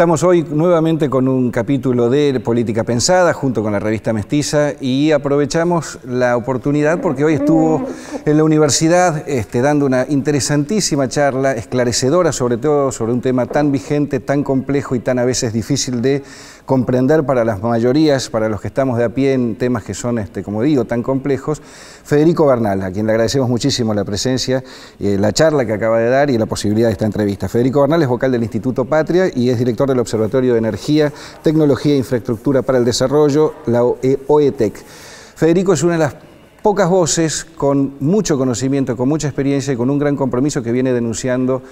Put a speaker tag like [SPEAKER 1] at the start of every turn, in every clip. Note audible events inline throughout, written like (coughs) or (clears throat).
[SPEAKER 1] Estamos hoy nuevamente con un capítulo de Política Pensada junto con la revista Mestiza y aprovechamos la oportunidad porque hoy estuvo en la universidad este, dando una interesantísima charla, esclarecedora sobre todo sobre un tema tan vigente, tan complejo y tan a veces difícil de comprender para las mayorías, para los que estamos de a pie en temas que son, este, como digo, tan complejos. Federico Bernal, a quien le agradecemos muchísimo la presencia, eh, la charla que acaba de dar y la posibilidad de esta entrevista. Federico Bernal es vocal del Instituto Patria y es director del Observatorio de Energía, Tecnología e Infraestructura para el Desarrollo, la e-, OETEC. Federico es una de las pocas voces, con mucho conocimiento, con mucha experiencia y con un gran compromiso que viene denunciando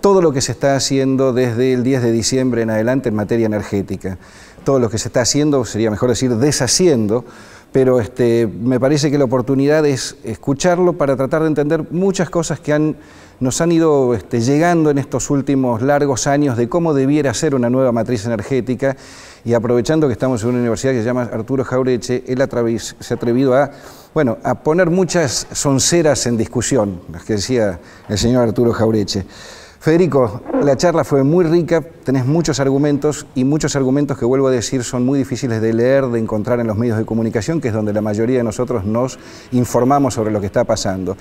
[SPEAKER 1] todo lo que se está haciendo desde el 10 de diciembre en adelante en materia energética. Todo lo que se está haciendo, sería mejor decir deshaciendo, pero este, me parece que la oportunidad es escucharlo para tratar de entender muchas cosas que nos han ido este, llegando en estos últimos largos años de cómo debiera ser una nueva matriz energética y aprovechando que estamos en una universidad que se llama Arturo Jaureche, él se ha atrevido a bueno, a poner muchas sonceras en discusión, las que decía el señor Arturo Jaureche. Federico, la charla fue muy rica, tenés muchos argumentos y muchos argumentos que vuelvo a decir son muy difíciles de leer, de encontrar en los medios de comunicación, que es donde la mayoría de nosotros nos informamos sobre lo que está pasando.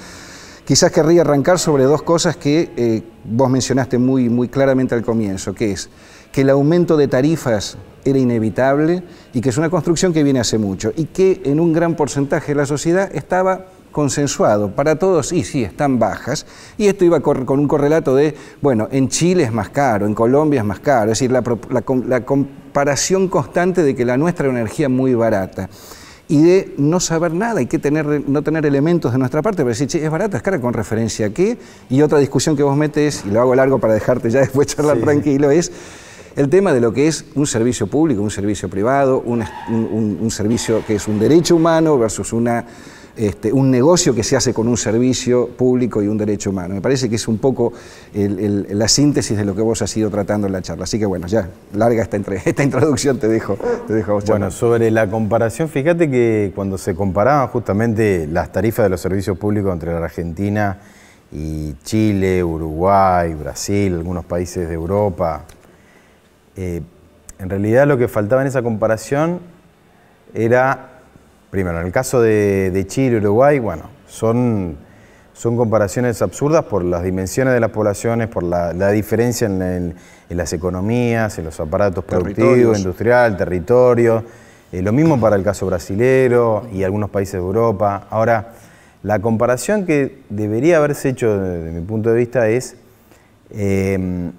[SPEAKER 1] Quizás querría arrancar sobre dos cosas que eh, vos mencionaste muy, muy claramente al comienzo, que es que el aumento de tarifas era inevitable y que es una construcción que viene hace mucho y que en un gran porcentaje de la sociedad estaba consensuado para todos y sí están bajas y esto iba con un correlato de bueno en Chile es más caro en Colombia es más caro es decir la, comparación constante de que la nuestra es energía muy barata y de no saber nada y que tener, no tener elementos de nuestra parte para decir, che, es barata, es cara, con referencia a qué. Y otra discusión que vos metes, y lo hago largo para dejarte ya (laughs) después charlar tranquilo, es el tema de lo que es un servicio público, un servicio privado, un, servicio que es un derecho humano versus una, este, un negocio que se hace con un servicio público y un derecho humano. Me parece que es un poco la síntesis de lo que vos has ido tratando en la charla. Así que bueno, ya, larga
[SPEAKER 2] esta, (laughs) esta introducción, te dejo, a vos. Bueno, sobre la comparación, fíjate que cuando se comparaban justamente las tarifas de los servicios públicos entre la Argentina y Chile, Uruguay, Brasil, algunos países de Europa, eh, en realidad lo que faltaba en esa comparación era, primero, en el caso de, Chile Chile, Uruguay, bueno, son, comparaciones absurdas por las dimensiones de las poblaciones, por la, diferencia en, las economías, en los aparatos productivos, industrial, territorio. Eh, lo mismo para el caso brasilero y algunos países de Europa. Ahora, la comparación que debería haberse hecho desde mi punto de vista es... Eh,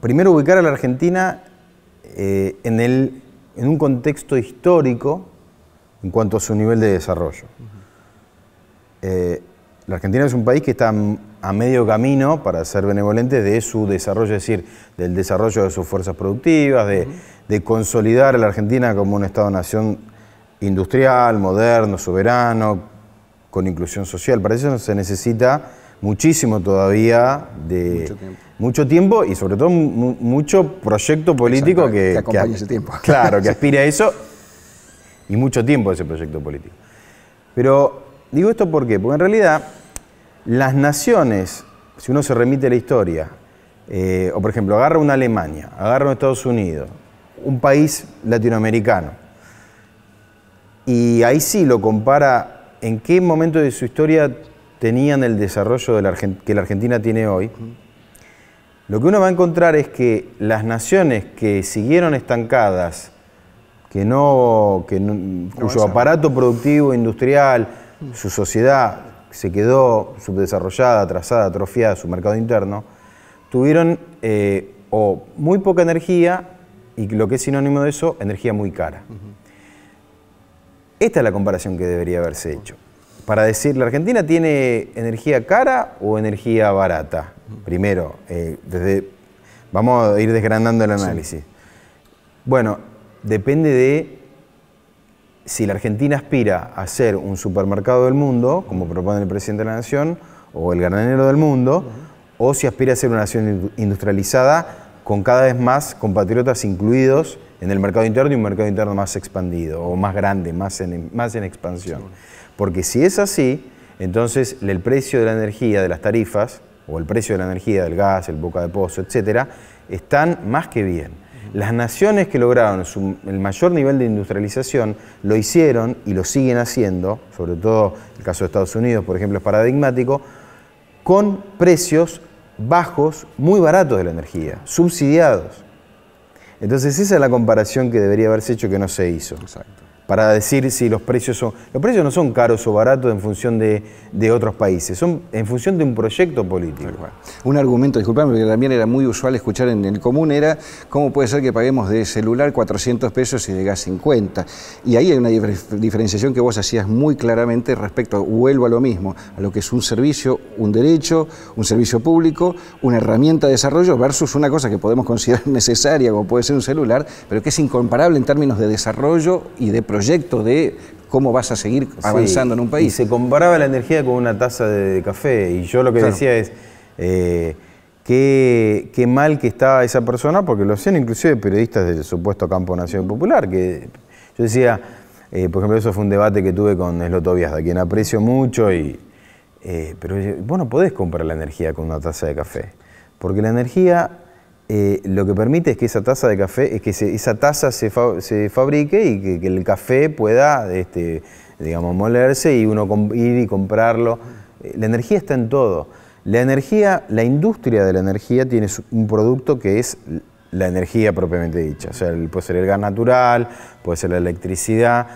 [SPEAKER 2] primero ubicar a la Argentina eh, en, el, en un contexto histórico en cuanto a su nivel de desarrollo. Eh, la Argentina es un país que está a medio camino, para ser benevolente, de su desarrollo, es decir, del desarrollo de sus fuerzas productivas, de consolidar a la Argentina como un Estado-nación industrial, moderno, soberano, con inclusión social. Para eso se necesita muchísimo todavía de mucho tiempo, y sobre todo mucho proyecto político que, que ese tiempo. (laughs) Claro, que (laughs) aspire a eso y mucho tiempo ese proyecto político. Pero digo esto porque en realidad las naciones, si uno se remite a la historia, eh, o por ejemplo, agarra una Alemania, agarra un Estados Unidos, un país latinoamericano, y ahí sí lo compara en qué momento de su historia tenían el desarrollo que la Argentina tiene hoy, lo que uno va a encontrar es que las naciones que siguieron estancadas, que no, que cuyo aparato productivo, industrial, mm. su sociedad se quedó subdesarrollada, atrasada, atrofiada, su mercado interno, tuvieron eh, o muy poca energía y lo que es sinónimo de eso, energía muy cara. Esta es la comparación que debería haberse hecho para decir, ¿la Argentina tiene energía cara o energía barata? Primero, eh, desde, vamos a ir desgrandando el análisis. Bueno, depende de si la Argentina aspira a ser un supermercado del mundo, como propone el presidente de la Nación, o el granero del mundo, o si aspira a ser una nación industrializada con cada vez más compatriotas incluidos en el mercado interno y un mercado interno más expandido o más grande, más en, expansión. Porque si es así, entonces el precio de la energía, de las tarifas, o el precio de la energía, del gas, el boca de pozo, etcétera, están más que bien. Las naciones que lograron el mayor nivel de industrialización lo hicieron y lo siguen haciendo, sobre todo el caso de Estados Unidos, por ejemplo, es paradigmático, con precios bajos, muy baratos de la energía, subsidiados. Entonces esa es la comparación que debería haberse hecho que no se hizo. Exacto para decir si los precios son... Los precios no son caros o baratos en función de, otros países, son en función de un proyecto político. Un argumento, disculpame, que también era muy usual escuchar en el común, era cómo
[SPEAKER 1] puede ser que paguemos de celular 400 pesos y de gas 50. Y ahí hay una diferenciación que vos hacías muy claramente respecto, vuelvo a lo mismo, a lo que es un servicio, un derecho, un servicio público, una herramienta de desarrollo versus una cosa que podemos considerar (laughs) necesaria, como puede ser un celular, pero que es incomparable en términos de desarrollo y de proyecto proyecto de cómo
[SPEAKER 2] vas a seguir avanzando en un país. se comparaba la energía con una taza de café y yo lo que decía es... Eh, qué, mal que estaba esa persona, porque lo hacían inclusive periodistas del supuesto campo Nación Popular, que yo decía, eh, por ejemplo, eso fue un debate que tuve con Slotovias, de quien aprecio mucho, y, eh, pero vos no podés comprar la energía con una taza de café, porque la energía eh, lo que permite es que esa taza de café, es que esa taza se, fabrique y que, el café pueda, este, digamos, molerse y uno ir y comprarlo. Eh, la energía está en todo. La energía, la industria de la energía tiene un producto que es la energía propiamente dicha. O sea, puede ser el gas natural, puede ser la electricidad.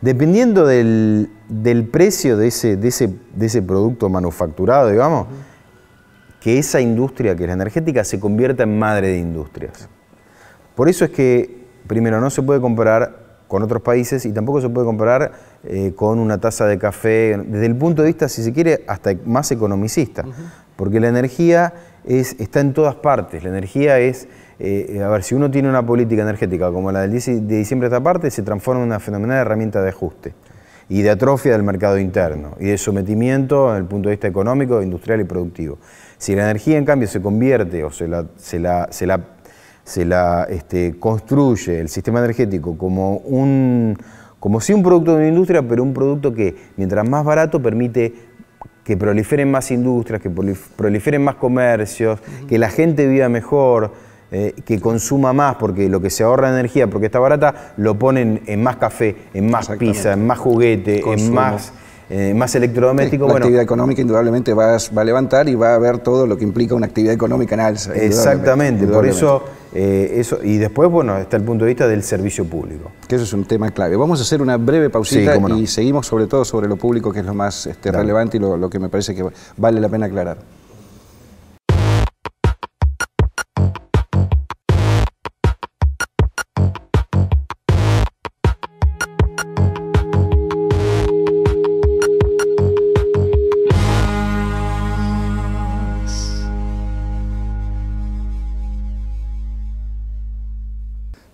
[SPEAKER 2] Dependiendo del, precio de ese, producto manufacturado, digamos, que esa industria, que es la energética, se convierta en madre de industrias. Por eso es que, primero, no se puede comparar con otros países y tampoco se puede comparar eh, con una taza de café, desde el punto de vista, si se quiere, hasta más economicista, porque la energía está en todas partes, la energía es, eh, a ver, si uno tiene una política energética como la del 10 de diciembre de esta parte, se transforma en una fenomenal herramienta de ajuste y de atrofia del mercado interno y de sometimiento en el punto de vista económico, industrial y productivo. Si la energía, en cambio, se convierte o se la, se la, este, construye el sistema energético como un, como si un producto de una industria, pero un producto que, mientras más barato, permite que proliferen más industrias, que proliferen más comercios, que la gente viva mejor, eh, que consuma más, porque lo que se ahorra de energía, porque está barata, lo ponen en más café, en más pizza, en más juguete, en más eh, más electrodoméstico. la actividad económica indudablemente
[SPEAKER 1] va a, levantar y va a ver todo lo que implica una actividad económica en alza. Exactamente, por eso,
[SPEAKER 2] eh, eso. Y
[SPEAKER 1] después, bueno, está el punto de vista del servicio público. Que eso es un tema clave. Vamos a hacer una breve pausita y seguimos sobre todo sobre lo público, que es lo más este, relevante y lo que me parece que vale la pena aclarar.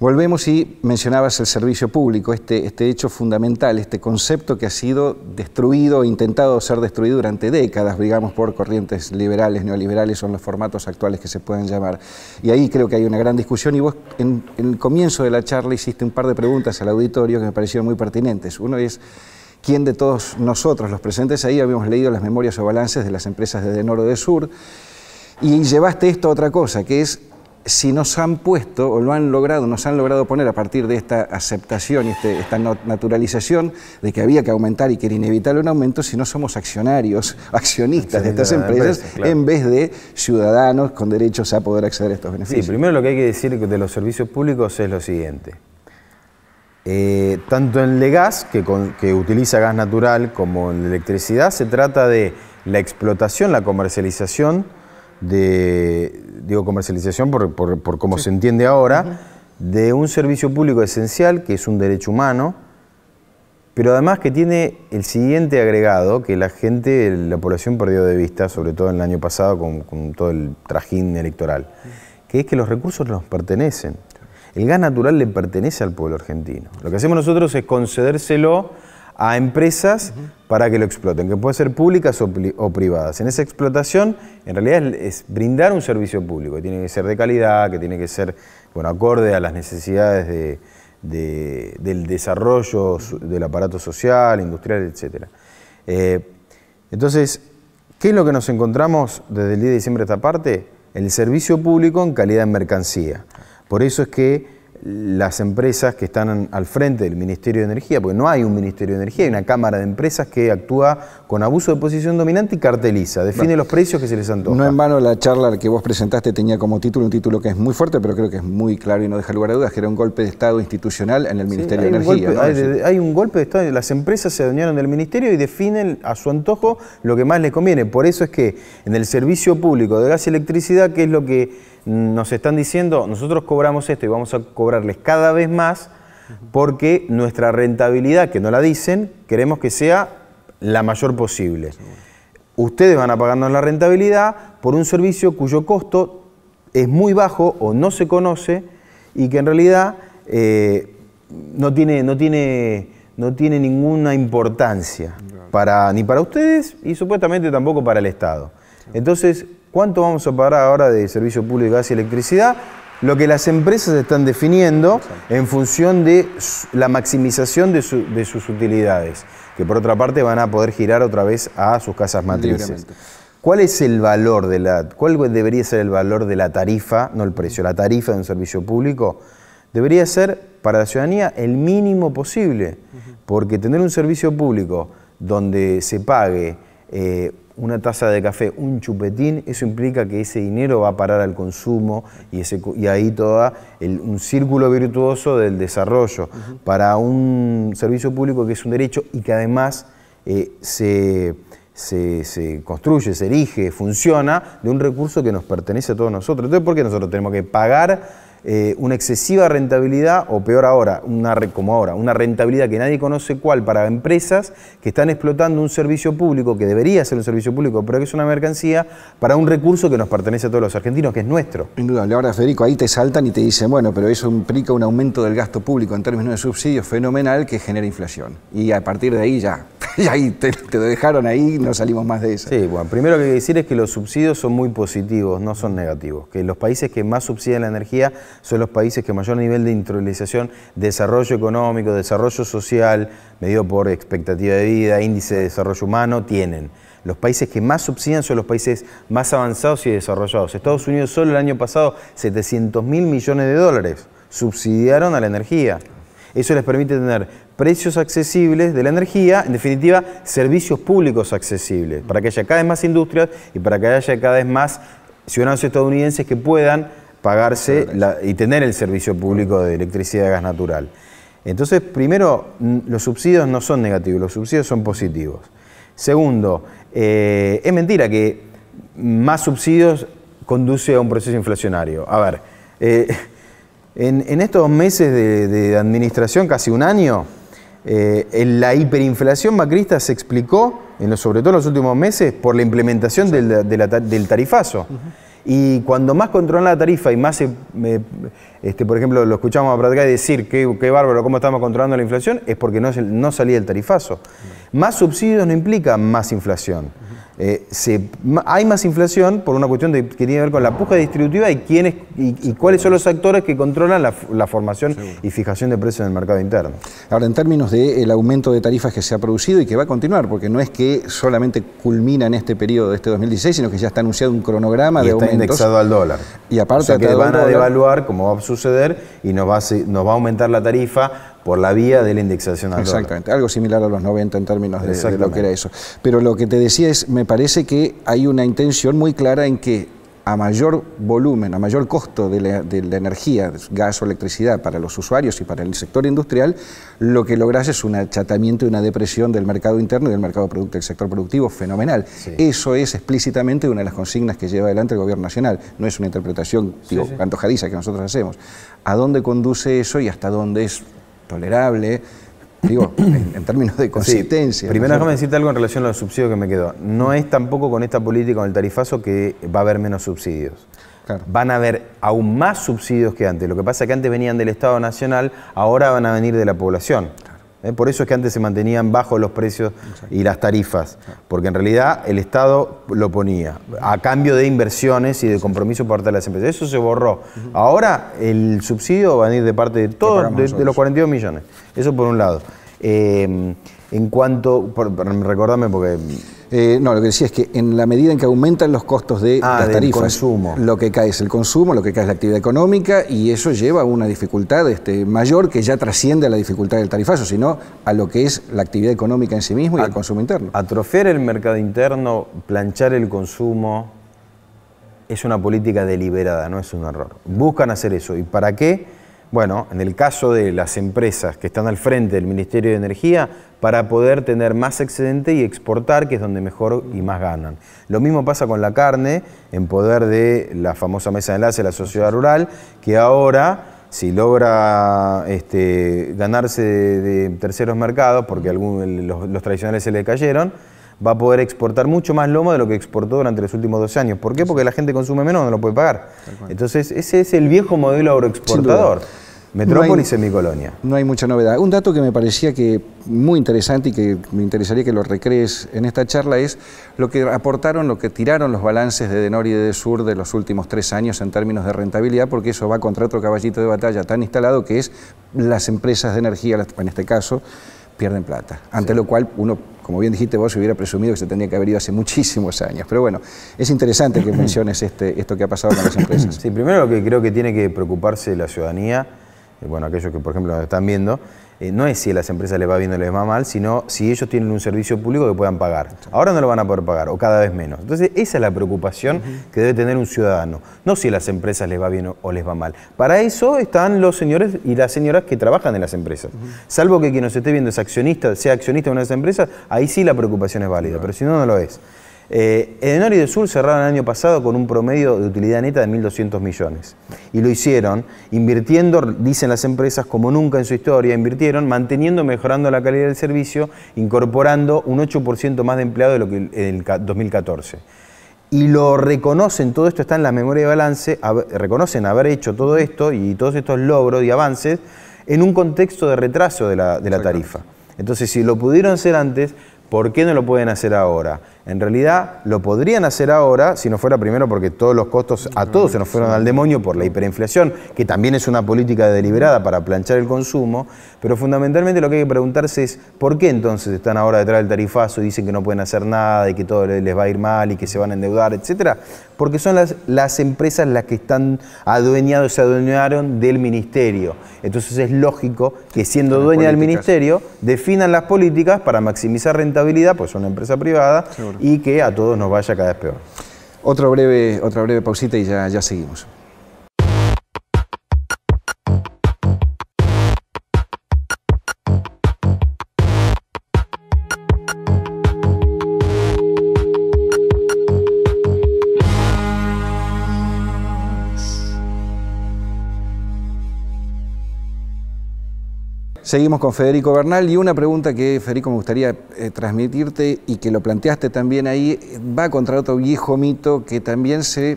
[SPEAKER 1] Volvemos y mencionabas el servicio público, este, este hecho fundamental, este concepto que ha sido destruido, intentado ser destruido durante décadas, digamos, por corrientes liberales, neoliberales, son los formatos actuales que se pueden llamar. Y ahí creo que hay una gran discusión y vos en, el comienzo de la charla hiciste un par de preguntas al auditorio que me parecieron muy pertinentes. Uno es, ¿quién de todos nosotros, los presentes ahí, habíamos leído las memorias o balances de las empresas de, de Noro de Sur? Y llevaste esto a otra cosa, que es si nos han puesto o lo han logrado, nos han logrado poner a partir de esta aceptación y este, esta naturalización de que había que aumentar y que era inevitable un aumento, si no somos accionarios, accionistas de estas empresas, en vez de ciudadanos con derechos a poder acceder a estos beneficios. Sí,
[SPEAKER 2] primero lo que hay que decir de los servicios públicos es lo siguiente. Eh, tanto en el gas, que utiliza gas natural, como en la electricidad, se trata de la explotación, la comercialización, de, digo comercialización por, por, se entiende ahora, de un servicio público esencial, que es un derecho humano, pero además que tiene el siguiente agregado que la gente, la población perdió de vista, sobre todo en el año pasado con, todo el trajín electoral, que es que los recursos nos pertenecen. El gas natural le pertenece al pueblo argentino. Lo que hacemos nosotros es concedérselo a empresas para que lo exploten, que puede ser públicas o, privadas. En esa explotación, en realidad es, brindar un servicio público, que tiene que ser de calidad, que tiene que ser bueno, acorde a las necesidades del desarrollo del aparato social, industrial, etc. Eh, entonces, ¿qué es lo que nos encontramos desde el día de diciembre a esta parte? El servicio público en calidad de mercancía. Por eso es que las empresas que están al frente del Ministerio de Energía, porque no hay un Ministerio de Energía, hay una Cámara de Empresas que actúa con abuso de posición dominante y carteliza, define los precios que se les antoja. No en vano la charla que vos presentaste tenía como título un título que es muy fuerte, pero creo que es muy claro y no deja
[SPEAKER 1] lugar a dudas, que era un golpe de Estado institucional en el
[SPEAKER 2] Ministerio de Energía. hay, un golpe de Estado, las empresas se adueñaron del Ministerio y definen a su antojo lo que más les conviene. Por eso es que en el servicio público de gas y electricidad, que es lo que nos están diciendo, nosotros cobramos esto y vamos a cobrarles cada vez más porque nuestra rentabilidad, que no la dicen, queremos que sea la mayor posible. Ustedes van a pagarnos la rentabilidad por un servicio cuyo costo es muy bajo o no se conoce y que en realidad eh, no, tiene, no, tiene, no tiene ninguna importancia, para, ni para ustedes y supuestamente tampoco para el Estado. Entonces, ¿Cuánto vamos a pagar ahora de servicio público gas y electricidad? Lo que las empresas están definiendo en función de la maximización de, sus utilidades, que por otra parte van a poder girar otra vez a sus casas matrices. ¿Cuál es el valor de la, debería ser el valor de la tarifa, no el precio, la tarifa de un servicio público? Debería ser para la ciudadanía el mínimo posible, porque tener un servicio público donde se pague eh, una taza de café, un chupetín, eso implica que ese dinero va a parar al consumo y, ese, y ahí todo un círculo virtuoso del desarrollo para un servicio público que es un derecho y que además eh, se, se, construye, se erige, funciona de un recurso que nos pertenece a todos nosotros. Entonces, ¿por qué nosotros tenemos que pagar? Eh, una excesiva rentabilidad, o peor ahora, una, como ahora, una rentabilidad que nadie conoce cuál para empresas que están explotando un servicio público, que debería ser un servicio público, pero que es una mercancía, para un recurso que nos pertenece a todos los argentinos, que es nuestro. la Ahora, Federico, ahí te saltan y te dicen, bueno, pero eso
[SPEAKER 1] implica un aumento del gasto público en términos de subsidios fenomenal que genera inflación. Y a partir de
[SPEAKER 2] ahí ya, (laughs) ahí te, lo dejaron ahí, no salimos más de eso. Sí, bueno, primero que que decir es que los subsidios son muy positivos, no son negativos. Que los países que más subsidian la energía son los países que mayor nivel de industrialización, desarrollo económico, desarrollo social, medido por expectativa de vida, índice de desarrollo humano, tienen. Los países que más subsidian son los países más avanzados y desarrollados. Estados Unidos solo el año pasado 700 mil millones de dólares subsidiaron a la energía. Eso les permite tener precios accesibles de la energía, en definitiva, servicios públicos accesibles, para que haya cada vez más industrias y para que haya cada vez más ciudadanos estadounidenses que puedan pagarse y tener el servicio público de electricidad y gas natural. Entonces, primero, los subsidios no son negativos, los subsidios son positivos. Segundo, eh, es mentira que más subsidios conduce a un proceso inflacionario. A ver, eh, en, estos meses de, administración, casi un año, eh, la hiperinflación macrista se explicó, en los, sobre todo en los últimos meses, por la implementación del, tarifazo. Y cuando más controlan la tarifa y más, este, por ejemplo, lo escuchamos a y decir qué, bárbaro, cómo estamos controlando la inflación, es porque no, no salía el tarifazo. Más subsidios no implica más inflación. Eh, hay más inflación por una cuestión que tiene que ver con la puja distributiva y y, cuáles son los actores que controlan la, formación y fijación de precios en el mercado interno. Ahora, en términos del aumento de tarifas que se ha
[SPEAKER 1] producido y que va a continuar, porque no es que solamente culmina en este periodo de este 2016, sino que ya está anunciado
[SPEAKER 2] un cronograma de está indexado al dólar.
[SPEAKER 1] Y aparte o que van a devaluar,
[SPEAKER 2] como va a suceder, y nos va a aumentar la tarifa por la vía de la indexación al Exactamente, algo similar a los 90
[SPEAKER 1] en términos de, lo que era eso. Pero lo que te decía es, me parece que hay una intención muy clara en que a mayor volumen, a mayor costo de la, energía, gas o electricidad para los usuarios y para el sector industrial, lo que logras es un achatamiento y una depresión del mercado interno y del mercado producto, del sector productivo fenomenal. Eso es explícitamente una de las consignas que lleva adelante el Gobierno Nacional. No es una interpretación digo, antojadiza que nosotros hacemos. ¿A dónde conduce eso y hasta dónde es tolerable, digo, en, términos de consistencia.
[SPEAKER 2] Primero déjame decirte algo en relación a los subsidios que me quedó. No es tampoco con esta política, con el tarifazo, que va a haber menos subsidios. Van a haber aún más subsidios que antes. Lo que pasa es que antes venían del Estado Nacional, ahora van a venir de la población. ¿eh? por eso es que antes se mantenían bajos los precios y las tarifas, porque en realidad el Estado lo ponía a cambio de inversiones y de compromiso por parte de las empresas. Eso se borró. Ahora el subsidio va a venir de parte de todos, de, los 42 millones. Eso por un lado. Eh, en cuanto, recordame porque eh, no, lo que decía es que en la medida en que aumentan los costos
[SPEAKER 1] de la ah, las tarifas, lo que cae es el consumo, lo que cae es la actividad económica y eso lleva a una dificultad este, mayor que ya trasciende a la dificultad del tarifazo, sino a lo que es la actividad económica
[SPEAKER 2] en sí mismo y al el consumo interno. Atrofiar el mercado interno, planchar el consumo, es una política deliberada, no es un error. Buscan hacer eso. ¿Y para qué? Bueno, en el caso de las empresas que están al frente del Ministerio de Energía, para poder tener más excedente y exportar, que es donde mejor y más ganan. Lo mismo pasa con la carne, en poder de la famosa mesa de enlace de la sociedad rural, que ahora si logra este, ganarse de, terceros mercados, porque los, tradicionales se le cayeron, va a poder exportar mucho más lomo de lo que exportó durante los últimos dos años. ¿Por qué? Porque la gente consume menos, no lo puede pagar. Entonces, ese es el viejo modelo agroexportador. Metrópolis no mi
[SPEAKER 1] semicolonia. No hay mucha novedad. Un dato que me parecía que muy interesante y que me interesaría que lo recrees en esta charla es lo que aportaron, lo que tiraron los balances de Denor y de Sur de los últimos tres años en términos de rentabilidad, porque eso va contra otro caballito de batalla tan instalado que es las empresas de energía, en este caso, pierden plata. Ante lo cual uno como bien dijiste vos, hubiera presumido que se tendría que haber ido hace muchísimos años. Pero bueno, es interesante que (clears throat)
[SPEAKER 2] menciones este, esto que ha pasado con las empresas. Sí, primero lo que creo que tiene que preocuparse la ciudadanía bueno, aquellos que por ejemplo nos están viendo, eh, no es si a las empresas les va bien o les va mal, sino si ellos tienen un servicio público que puedan pagar. Ahora no lo van a poder pagar o cada vez menos. Entonces esa es la preocupación que debe tener un ciudadano, no si a las empresas les va bien o, les va mal. Para eso están los señores y las señoras que trabajan en las empresas. Salvo que quien nos esté viendo es accionista, sea accionista de una de esas empresas, ahí sí la preocupación es válida, pero si no, no lo es. Eh, en Edenor y del Sur cerraron el año pasado con un promedio de utilidad neta de 1.200 millones. Y lo hicieron invirtiendo, dicen las empresas, como nunca en su historia, invirtieron, manteniendo, mejorando la calidad del servicio, incorporando un 8% más de empleados de lo que en el 2014. Y lo reconocen, todo esto está en la memoria de balance, reconocen haber hecho todo esto y todos estos logros y avances en un contexto de retraso de la tarifa. Entonces, si lo pudieron hacer antes, ¿Por qué no lo pueden hacer ahora? En realidad lo podrían hacer ahora si no fuera primero porque todos los costos a todos se nos fueron al demonio por la hiperinflación, que también es una política deliberada para planchar el consumo, pero fundamentalmente lo que hay que preguntarse es por qué entonces están ahora detrás del tarifazo y dicen que no pueden hacer nada y que todo les va a ir mal y que se van a endeudar, etcétera, porque son las, empresas las que están adueñados, se adueñaron del ministerio. Entonces es lógico que siendo dueña del ministerio definan las políticas para maximizar rentabilidad habilidad pues una empresa privada, y que a todos nos vaya cada vez peor. breve, otra breve pausita y ya seguimos.
[SPEAKER 1] Seguimos con Federico Bernal y una pregunta que Federico me gustaría eh, transmitirte y que lo planteaste también ahí, va contra otro viejo mito que también se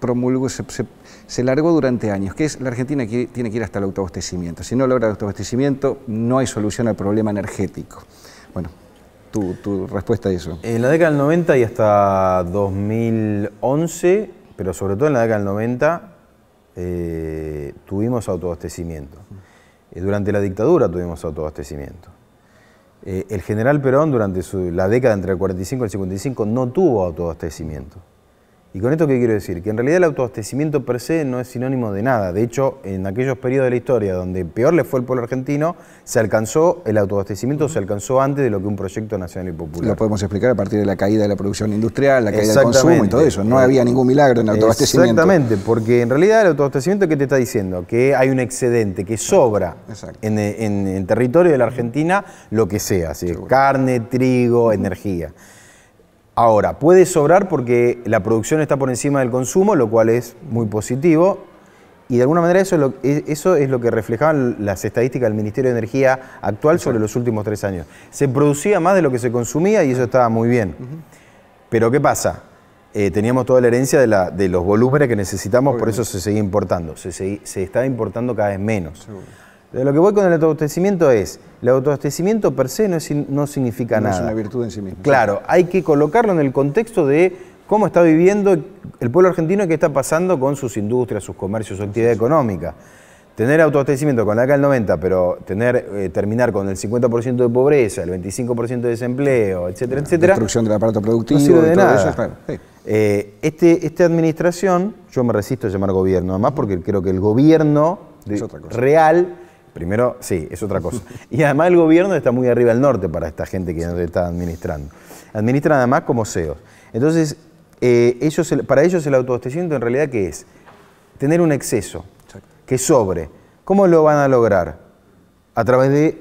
[SPEAKER 1] promulgó, se, largó durante años, que es la Argentina que tiene que ir hasta el autoabastecimiento. Si no logra el autoabastecimiento, no hay solución al problema energético. Bueno, tu, respuesta a eso.
[SPEAKER 2] En la década del 90 y hasta 2011, pero sobre todo en la década del 90, eh, tuvimos autoabastecimiento. Eh, durante la dictadura tuvimos autoabastecimiento. Eh, el general Perón durante la década entre el 45 y el 55 no tuvo autoabastecimiento. ¿Y con esto qué quiero decir? Que en realidad el autoabastecimiento per se no es sinónimo de nada. De hecho, en aquellos periodos de la historia donde peor le fue el pueblo argentino, se alcanzó, el autoabastecimiento se alcanzó antes de lo que un proyecto nacional y popular. Lo
[SPEAKER 1] podemos explicar a partir de la caída de la producción industrial, la caída del consumo y todo eso. No había ningún milagro en el autoabastecimiento. Exactamente,
[SPEAKER 2] porque en realidad el autoabastecimiento, ¿qué te está diciendo? Que hay un excedente, que sobra en, en, territorio de la Argentina lo que sea, carne, trigo, energía. Ahora, puede sobrar porque la producción está por encima del consumo, lo cual es muy positivo. Y de alguna manera eso es lo, eso es lo que reflejaban las estadísticas del Ministerio de Energía actual sobre los últimos tres años. Se producía más de lo que se consumía y eso estaba muy bien. Pero ¿qué pasa? Eh, teníamos toda la herencia de, los volúmenes que necesitamos, por eso se seguía importando. Se, se, estaba importando cada vez menos lo que voy con el autoabastecimiento es, el autoabastecimiento per se no, significa nada. es una virtud en sí mismo. Claro, hay que colocarlo en el contexto de cómo está viviendo el pueblo argentino y qué está pasando con sus industrias, sus comercios, su actividad económica. Tener autoabastecimiento con la década del 90, pero tener, eh, terminar con el 50% de pobreza, el 25% de desempleo, etcétera, la etcétera. Destrucción del aparato productivo. de Eso, claro. Eh, este, esta administración, yo me resisto a llamar gobierno, además porque creo que el gobierno real Primero, sí, es otra cosa. (laughs) Y además el gobierno está muy arriba del norte para esta gente que sí. está administrando. Administran además como CEOs. Entonces, eh, ellos, para ellos el autoabastecimiento en realidad ¿qué es? Tener un exceso, que sobre. ¿Cómo lo van a lograr? A través de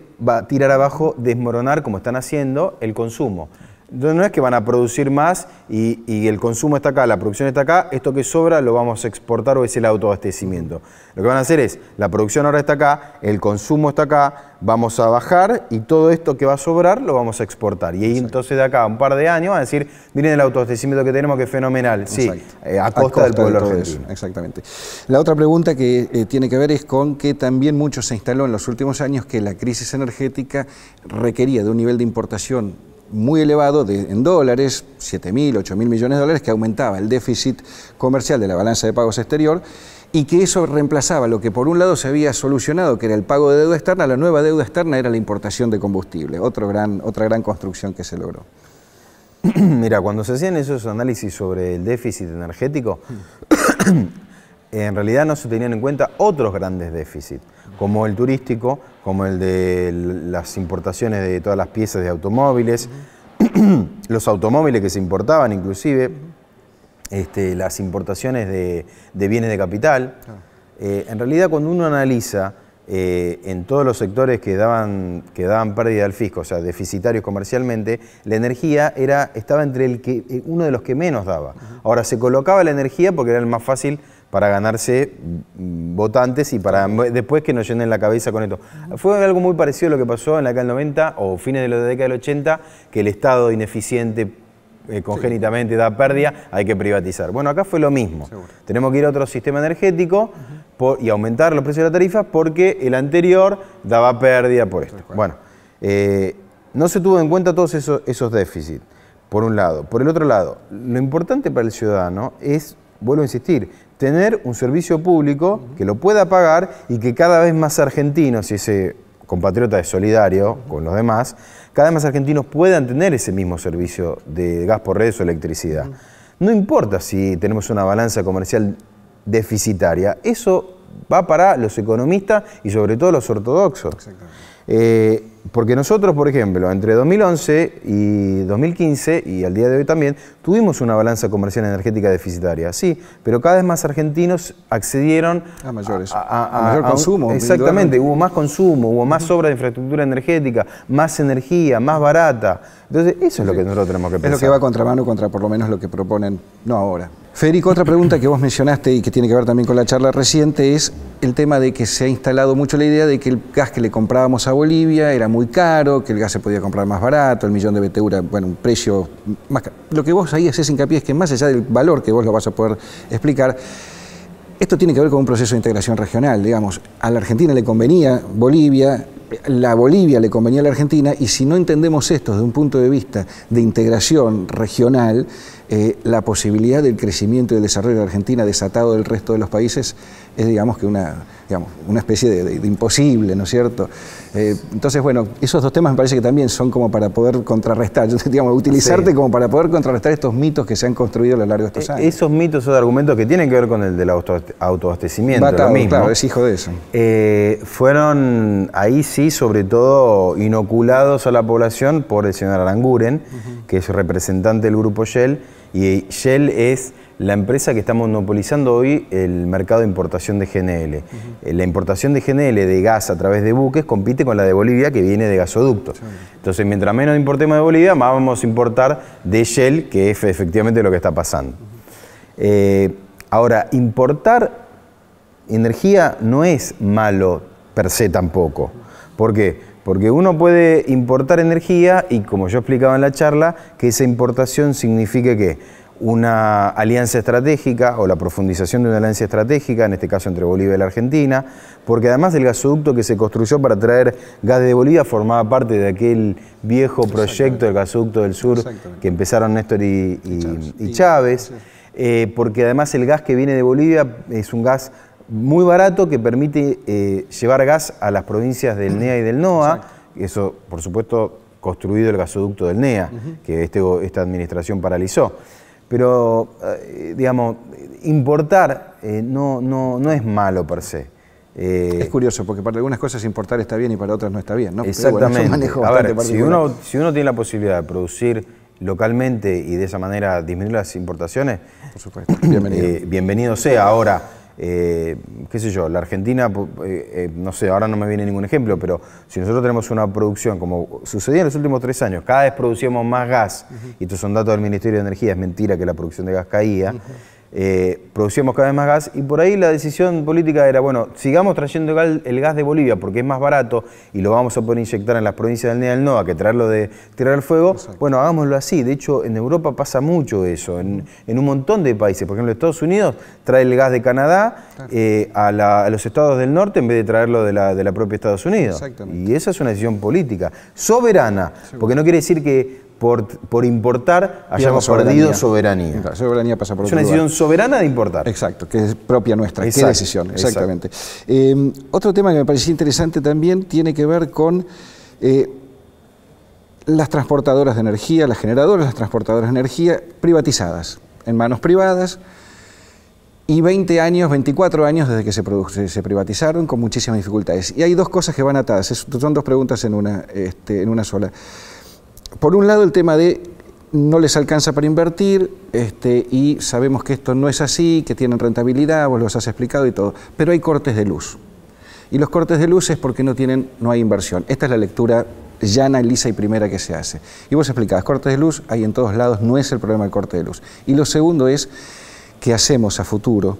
[SPEAKER 2] tirar abajo, desmoronar, como están haciendo, el consumo no es que van a producir más y, el consumo está acá, la producción está acá, esto que sobra lo vamos a exportar o es el autoabastecimiento. Lo que van a hacer es, la producción ahora está acá, el consumo está acá, vamos a bajar y todo esto que va a sobrar lo vamos a exportar. Y ahí entonces de acá a un par de años van a decir, miren el autoabastecimiento que tenemos que es fenomenal, sí, eh, a, costa del pueblo de argentino. Exactamente.
[SPEAKER 1] La otra pregunta que eh, tiene que ver es con que también mucho se instaló en los últimos años que la crisis energética requería de un nivel de importación muy elevado en dólares, 7.000, 8.000 millones de dólares, que aumentaba el déficit comercial de la balanza de pagos exterior y que eso reemplazaba lo que por un lado se había solucionado, que era el pago de deuda externa, la nueva deuda externa era la importación de combustible, gran, otra gran construcción
[SPEAKER 2] que se logró. (coughs) Mira, cuando se hacían esos análisis sobre el déficit energético, (coughs) en realidad no se tenían en cuenta otros grandes déficits, como el turístico, como el de las importaciones de todas las piezas de automóviles, (clears throat) los automóviles que se importaban inclusive, este, las importaciones de, bienes de capital. Eh, en realidad cuando uno analiza eh, en todos los sectores que daban, que daban pérdida al fisco, o sea, deficitarios comercialmente, la energía era, estaba entre el que, eh, uno de los que menos daba. Ahora se colocaba la energía porque era el más fácil para ganarse votantes y para después que nos llenen la cabeza con esto. Fue algo muy parecido a lo que pasó en la década del 90 o fines de la década del 80, que el Estado ineficiente eh, congénitamente da pérdida, hay que privatizar. Bueno, acá fue lo mismo. Tenemos que ir a otro sistema energético y aumentar los precios de la tarifa porque el anterior daba pérdida por esto. Bueno, eh, no se tuvo en cuenta todos esos, esos déficits, por un lado. Por el otro lado, lo importante para el ciudadano es, vuelvo a insistir, tener un servicio público que lo pueda pagar y que cada vez más argentinos, y ese compatriota es solidario con los demás, cada vez más argentinos puedan tener ese mismo servicio de gas por redes o electricidad. No importa si tenemos una balanza comercial deficitaria, eso va para los economistas y sobre todo los ortodoxos. Eh, porque nosotros, por ejemplo, entre 2011 y 2015, y al día de hoy también, tuvimos una balanza comercial energética deficitaria, sí, pero cada vez más argentinos accedieron a mayor consumo. exactamente, hubo más consumo, hubo más obra de infraestructura energética, más energía, más barata. Entonces, eso es lo que nosotros tenemos que pensar. Es lo que va contra mano, contra por lo menos lo que proponen, no ahora, Federico,
[SPEAKER 1] otra pregunta que vos mencionaste y que tiene que ver también con la charla reciente es el tema de que se ha instalado mucho la idea de que el gas que le comprábamos a Bolivia era muy caro, que el gas se podía comprar más barato, el millón de BTU bueno, un precio más caro. Lo que vos ahí hacés hincapié es que más allá del valor que vos lo vas a poder explicar, esto tiene que ver con un proceso de integración regional, digamos. A la Argentina le convenía Bolivia, la Bolivia le convenía a la Argentina y si no entendemos esto desde un punto de vista de integración regional, eh, la posibilidad del crecimiento y el desarrollo de Argentina desatado del resto de los países es, digamos, que una, una especie de, imposible, ¿no es cierto? Eh, entonces, bueno, esos dos temas me parece que también son como para poder contrarrestar, (laughs) digamos, utilizarte como para poder contrarrestar estos mitos que se han construido a lo largo de estos eh, años.
[SPEAKER 2] Esos mitos o argumentos que tienen que ver con el del autoabastecimiento, claro, es hijo de eso. fueron ahí sí sobre todo inoculados a la población por el señor Aranguren, que es representante del grupo Shell, y Shell es la empresa que está monopolizando hoy el mercado de importación de GNL. La importación de GNL de gas a través de buques compite con la de Bolivia que viene de gasoductos. Entonces, mientras menos importemos de Bolivia, más vamos a importar de Shell, que es efectivamente lo que está pasando. Eh, ahora, importar energía no es malo per se tampoco. ¿Por qué? Porque uno puede importar energía y como yo explicaba en la charla, que esa importación signifique que una alianza estratégica o la profundización de una alianza estratégica, en este caso entre Bolivia y la Argentina, porque además el gasoducto que se construyó para traer gas de Bolivia formaba parte de aquel viejo proyecto del gasoducto del sur que empezaron Néstor y, Chávez, eh, porque además el gas que viene de Bolivia es un gas muy barato que permite eh, llevar gas a las provincias del (clears throat) NEA y del NOA. y Eso, por supuesto, construido el gasoducto del NEA, que este esta administración paralizó. Pero, eh, digamos, importar eh, no, no, es malo per se. es curioso, porque
[SPEAKER 1] para algunas cosas importar está bien y para otras no está bien, ¿no? Exactamente. a ver, si uno,
[SPEAKER 2] tiene la posibilidad de producir localmente y de esa manera disminuir las importaciones, Por supuesto. Bienvenido. bienvenido sea. Ahora, eh, qué sé yo, la Argentina, eh, eh, no sé, ahora no me viene ningún ejemplo, pero si nosotros tenemos una producción, como sucedía en los últimos tres años, cada vez producíamos más gas, y estos son datos del Ministerio de Energía, es mentira que la producción de gas caía eh, producíamos cada vez más gas y por ahí la decisión política era, bueno, sigamos trayendo el gas de Bolivia porque es más barato y lo vamos a poder inyectar en las provincias del NEA NOA que traerlo de tirar el fuego, bueno, hagámoslo así. De hecho, en Europa pasa mucho eso, en, un montón de países. Por ejemplo, Estados Unidos trae el gas de Canadá eh, a, los estados del norte en vez de traerlo de la, de la propia Estados Unidos. Y esa es una decisión política, soberana, porque no quiere decir que por, importar hayamos perdido soberanía. soberanía pasa por Es una decisión soberana de importar. Exacto, que es propia nuestra. ¿Qué decisión? Exactamente. Eh,
[SPEAKER 1] otro tema que me pareció interesante también tiene que ver con eh, las transportadoras de energía, las generadoras, las transportadoras de energía privatizadas, en manos privadas. Y 20 años, 24 años desde que se, se privatizaron con muchísimas dificultades. Y hay dos cosas que van atadas, son dos preguntas en una, este, en una sola por un lado el tema de no les alcanza para invertir este, y sabemos que esto no es así, que tienen rentabilidad, vos los has explicado y todo, pero hay cortes de luz. Y los cortes de luz es porque no, tienen, no hay inversión. Esta es la lectura llana, lisa y primera que se hace. Y vos explicabas, cortes de luz hay en todos lados, no es el problema el corte de luz. Y lo segundo es, ¿qué hacemos a futuro?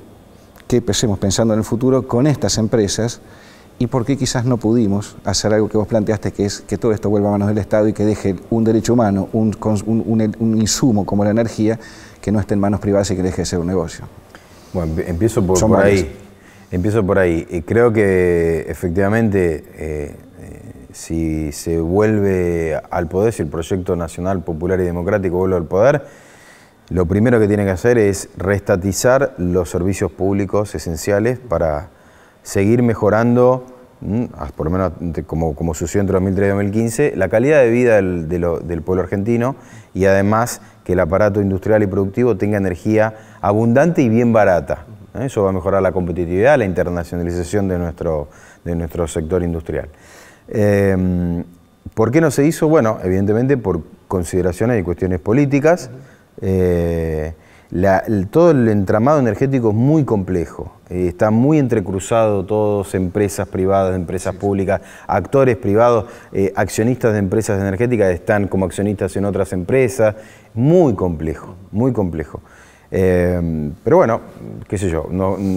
[SPEAKER 1] ¿Qué empecemos pensando en el futuro con estas empresas? y por qué quizás no pudimos hacer algo que vos planteaste, que es que todo esto vuelva a manos del Estado y que deje un derecho humano, un, un, insumo como la energía, que no esté en manos privadas y que deje de ser un negocio. Bueno,
[SPEAKER 2] em-, empiezo por, ahí. Empiezo por ahí. Y eh, creo que efectivamente, eh, eh, si se vuelve al poder, si el proyecto nacional popular y democrático vuelve al poder, lo primero que tiene que hacer es restatizar los servicios públicos esenciales para seguir mejorando, mm, ah, por lo menos como, como sucedió entre 2003 y 2015, la calidad de vida del, pueblo argentino y además que el aparato industrial y productivo tenga energía abundante y bien barata. ¿Eh? Eso va a mejorar la competitividad, la internacionalización de nuestro, de nuestro sector industrial. Em, ¿Por qué no se hizo? Bueno, evidentemente por consideraciones y cuestiones políticas. Eh, todo el entramado energético es muy complejo, eh, está muy entrecruzado todos, empresas privadas, empresas públicas, actores privados, eh, accionistas de empresas energéticas están como accionistas en otras empresas, muy complejo, muy complejo. Eh, pero bueno, qué sé yo,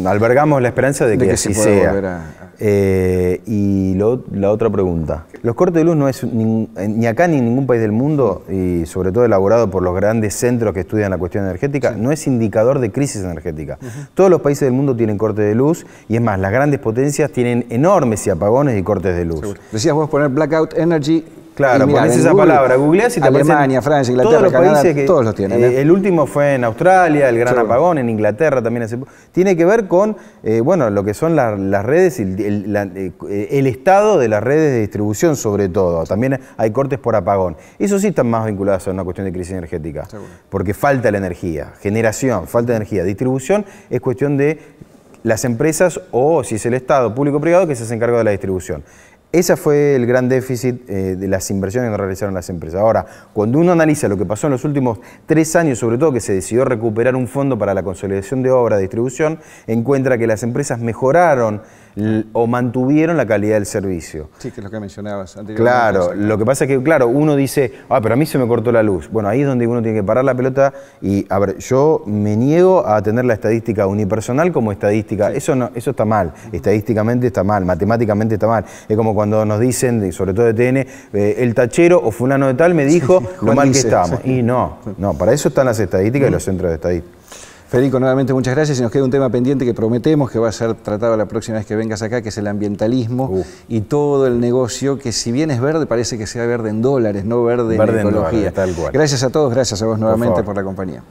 [SPEAKER 2] albergamos la esperanza de que, sí sea. Eh, y la otra pregunta. Los cortes de luz no es eh, ni, acá ni en ningún país del mundo, y sobre todo elaborado por los grandes centros que estudian la cuestión energética, no es indicador de crisis energética. Todos los países del mundo tienen cortes de luz, y es más, las grandes potencias tienen enormes apagones y cortes de luz. Decías vos poner blackout energy Claro, ponés pues esa palabra, Google, y te Alemania, Francia, Inglaterra, todos los Canadá, todos los tienen. ¿eh? el último fue en Australia, el gran apagón, en Inglaterra también hace Tiene que ver con, eh, bueno, lo que son las redes y eh, el, estado de las redes de distribución sobre todo. También hay cortes por apagón. Eso sí están más vinculados a una cuestión de crisis energética. Porque falta la energía, generación, falta de energía. Distribución es cuestión de las empresas o si es el Estado, público-privado, que se hace encarga de la distribución. Ese fue el gran déficit eh, de las inversiones que realizaron las empresas. Ahora, cuando uno analiza lo que pasó en los últimos tres años, sobre todo que se decidió recuperar un fondo para la consolidación de obra distribución, encuentra que las empresas mejoraron o mantuvieron la calidad del servicio.
[SPEAKER 1] Sí, que es lo que mencionabas anteriormente. Claro,
[SPEAKER 2] lo que pasa es que, claro, uno dice, ah, pero a mí se me cortó la luz. Bueno, ahí es donde uno tiene que parar la pelota y, a ver, yo me niego a tener la estadística unipersonal como estadística. Eso, no, eso está mal, estadísticamente está mal, matemáticamente está mal. Es como cuando cuando nos dicen, sobre todo de TN, eh, el tachero o fulano de tal me dijo (laughs) lo mal que estamos. (laughs) Y no, no, para eso están las estadísticas y los mm. centros de estadística. Federico, nuevamente muchas
[SPEAKER 1] gracias. Y nos queda un tema pendiente que prometemos que va a ser tratado la próxima vez que vengas acá, que es el ambientalismo uh. y todo el negocio que si bien es verde, parece que sea verde en dólares, no verde, en ecología. Gracias a todos, gracias a vos nuevamente por la compañía.